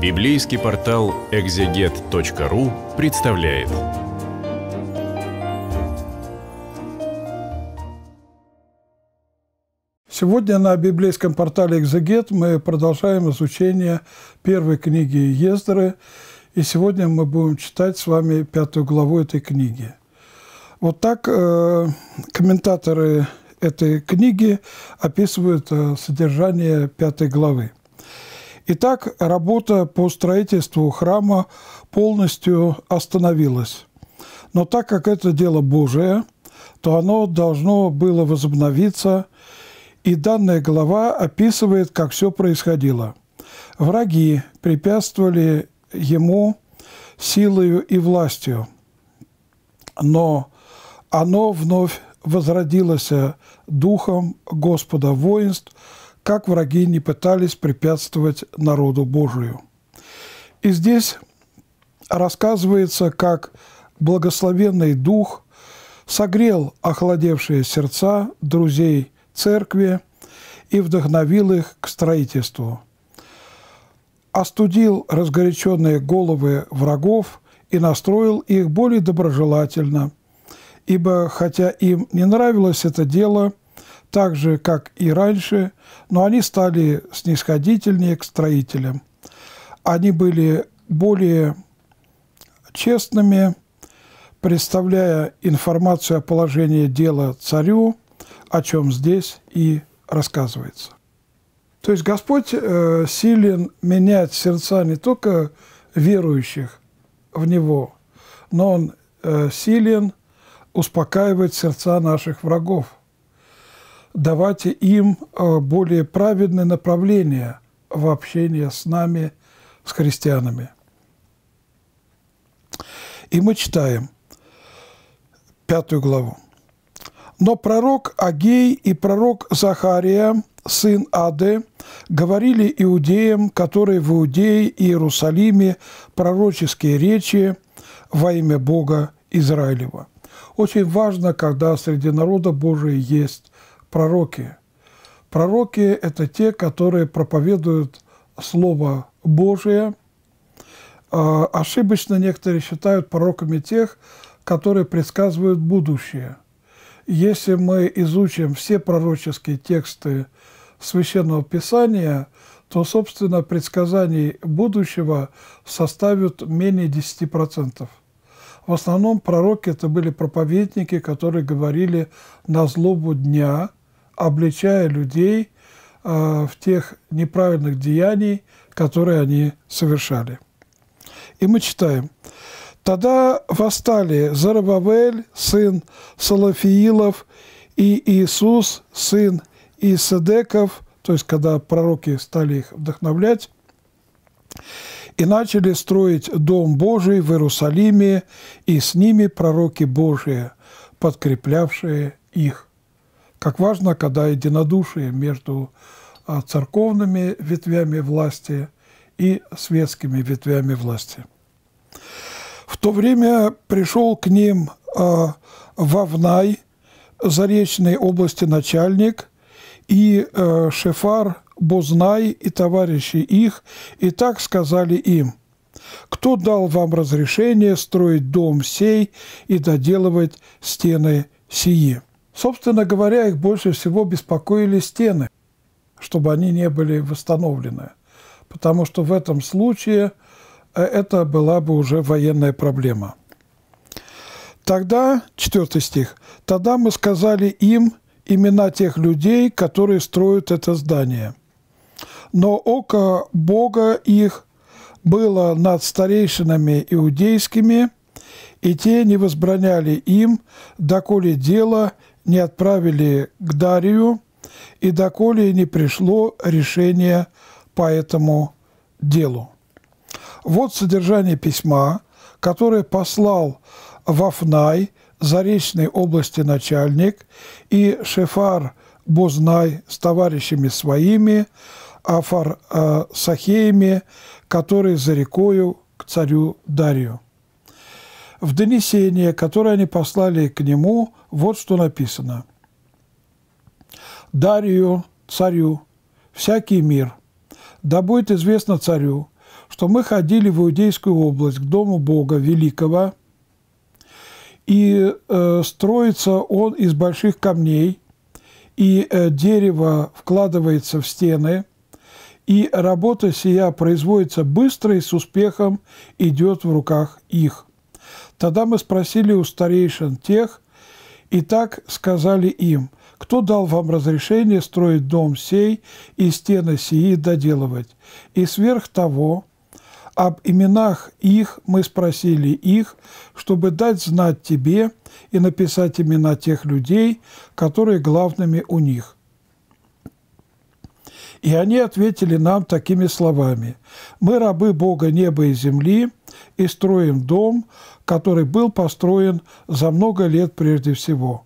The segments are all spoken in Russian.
Библейский портал экзегет.ру представляет. Сегодня на библейском портале «Экзегет» мы продолжаем изучение первой книги Ездры, и сегодня мы будем читать с вами пятую главу этой книги. Вот так э, комментаторы этой книги описывают э, содержание пятой главы. Итак, работа по строительству храма полностью остановилась. Но так как это дело Божие, то оно должно было возобновиться, и данная глава описывает, как все происходило. Враги препятствовали ему силою и властью, но оно вновь возродилось э, духом Господа воинств, как враги не пытались препятствовать народу Божию. И здесь рассказывается, как благословенный дух согрел охладевшие сердца друзей церкви и вдохновил их к строительству. Остудил разгоряченные головы врагов и настроил их более доброжелательно, ибо хотя им не нравилось это дело, так же, как и раньше, но они стали снисходительнее к строителям. Они были более честными, представляя информацию о положении дела царю, о чем здесь и рассказывается. То есть Господь э, силен менять сердца не только верующих в Него, но Он э, силен успокаивать сердца наших врагов – Давайте им э, более праведное направление в общении с нами, с христианами. И мы читаем пятую главу. Но пророк Агей и пророк Захария, сын Ады, говорили иудеям, которые в Иудее и Иерусалиме пророческие речи во имя Бога Израилева. Очень важно, когда среди народа Божия есть пророки. Пророки – это те, которые проповедуют Слово Божие. А, ошибочно некоторые считают пророками тех, которые предсказывают будущее. Если мы изучим все пророческие тексты Священного Писания, то, собственно, предсказаний будущего составят менее 10%. В основном пророки это были проповедники, которые говорили на злобу дня – обличая людей а, в тех неправильных деяниях, которые они совершали. И мы читаем. «Тогда восстали Зарабавель, сын Салафиилов, и Иисус, сын Исадеков, то есть когда пророки стали их вдохновлять, и начали строить Дом Божий в Иерусалиме, и с ними пророки Божии, подкреплявшие их. Как важно, когда единодушие между а, церковными ветвями власти и светскими ветвями власти. В то время пришел к ним а, Вавнай, Заречной области начальник, и э, Шефар Бузнай и товарищи их, и так сказали им, «Кто дал вам разрешение строить дом сей и доделывать стены сии?» Собственно говоря, их больше всего беспокоили стены, чтобы они не были восстановлены, потому что в этом случае э, это была бы уже военная проблема. Тогда, четвертый стих, тогда мы сказали им имена тех людей, которые строят это здание. Но око Бога их было над старейшинами иудейскими, и те не возбраняли им, доколе дело – не отправили к Дарию, и доколе не пришло решение по этому делу. Вот содержание письма, которое послал Вафнай, Заречной области начальник, и Шефар Бознай с товарищами своими, Афар э, Сахеями, которые за рекою к царю Дарию. В донесение, которое они послали к нему, вот что написано. «Дарию, царю, всякий мир, да будет известно царю, что мы ходили в Иудейскую область к Дому Бога Великого, и э, строится он из больших камней, и э, дерево вкладывается в стены, и работа сия производится быстро и с успехом идет в руках их. Тогда мы спросили у старейшин тех, и так сказали им, кто дал вам разрешение строить дом сей и стены сии доделывать? И сверх того, об именах их мы спросили их, чтобы дать знать тебе и написать имена тех людей, которые главными у них. И они ответили нам такими словами. «Мы рабы Бога неба и земли и строим дом, который был построен за много лет прежде всего.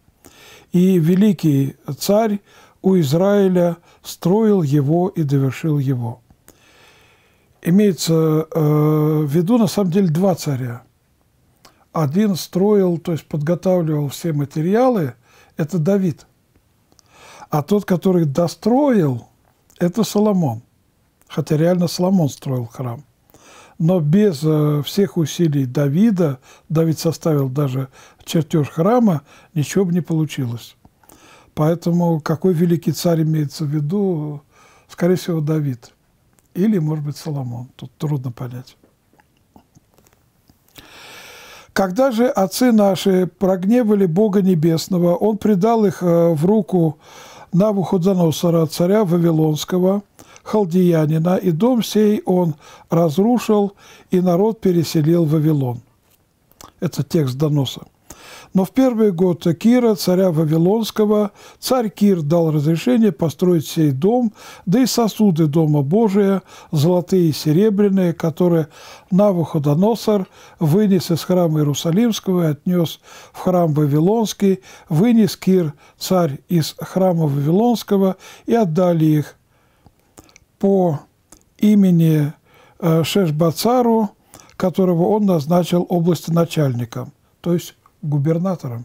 И великий царь у Израиля строил его и довершил его». Имеется э, в виду, на самом деле, два царя. Один строил, то есть подготавливал все материалы, это Давид. А тот, который достроил – это Соломон. Хотя реально Соломон строил храм. Но без э, всех усилий Давида, Давид составил даже чертеж храма, ничего бы не получилось. Поэтому какой великий царь имеется в виду, скорее всего, Давид. Или, может быть, Соломон. Тут трудно понять. Когда же отцы наши прогневали Бога Небесного, Он предал их э, в руку Навуходоносора, царя Вавилонского, халдеянина, и дом сей он разрушил, и народ переселил в Вавилон. Это текст доноса. Но в первый год Кира, царя Вавилонского, царь Кир дал разрешение построить сей дом, да и сосуды Дома Божия, золотые и серебряные, которые Навуходоносор вынес из храма Иерусалимского и отнес в храм Вавилонский, вынес Кир, царь, из храма Вавилонского и отдали их по имени э, Шешбацару, которого он назначил области начальником, то есть губернатором.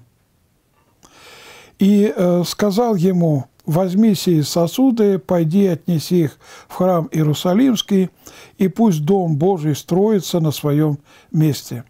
И э, сказал ему, возьми сии сосуды, пойди отнеси их в храм Иерусалимский, и пусть Дом Божий строится на своем месте.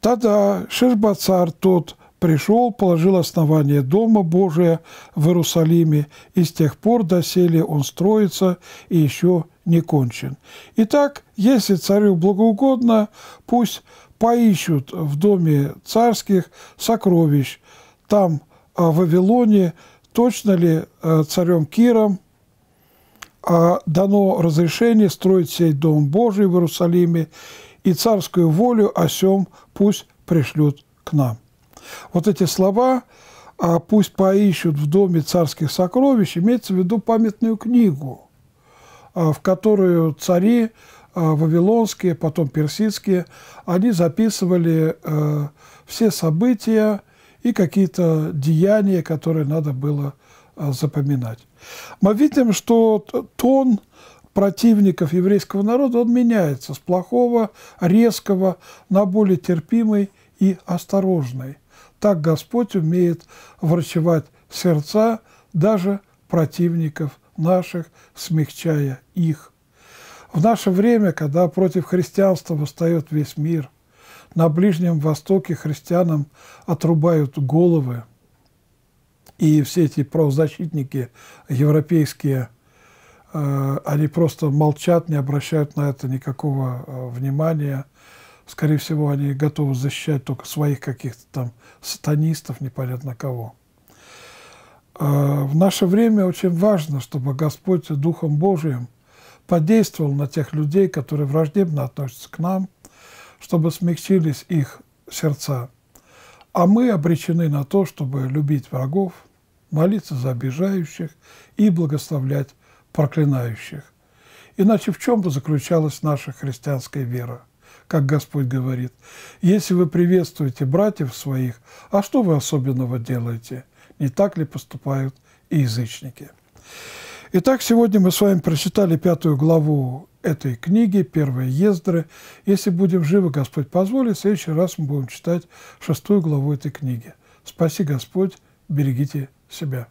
Тогда Шишбацар тот пришел, положил основание Дома Божия в Иерусалиме, и с тех пор доселе он строится и еще не кончен. Итак, если царю благоугодно, пусть поищут в доме царских сокровищ, там, а, в Вавилоне, точно ли а, царем Киром а, дано разрешение строить сей Дом Божий в Иерусалиме, и царскую волю о сем пусть пришлют к нам. Вот эти слова а «пусть поищут в доме царских сокровищ» имеется в виду памятную книгу, а, в которую цари а, вавилонские, потом персидские, они записывали а, все события и какие-то деяния, которые надо было запоминать. Мы видим, что тон противников еврейского народа, он меняется с плохого, резкого на более терпимый и осторожный. Так Господь умеет врачевать сердца даже противников наших, смягчая их. В наше время, когда против христианства восстает весь мир, на Ближнем Востоке христианам отрубают головы, и все эти правозащитники европейские, э, они просто молчат, не обращают на это никакого э, внимания – Скорее всего, они готовы защищать только своих каких-то там сатанистов, непонятно кого. А, в наше время очень важно, чтобы Господь Духом Божиим подействовал на тех людей, которые враждебно относятся к нам, чтобы смягчились их сердца. А мы обречены на то, чтобы любить врагов, молиться за обижающих и благословлять проклинающих. Иначе в чем бы заключалась наша христианская вера? как Господь говорит. Если вы приветствуете братьев своих, а что вы особенного делаете? Не так ли поступают и язычники? Итак, сегодня мы с вами прочитали пятую главу этой книги, первой Ездры. Если будем живы, Господь позволит, в следующий раз мы будем читать шестую главу этой книги. Спаси Господь, берегите себя.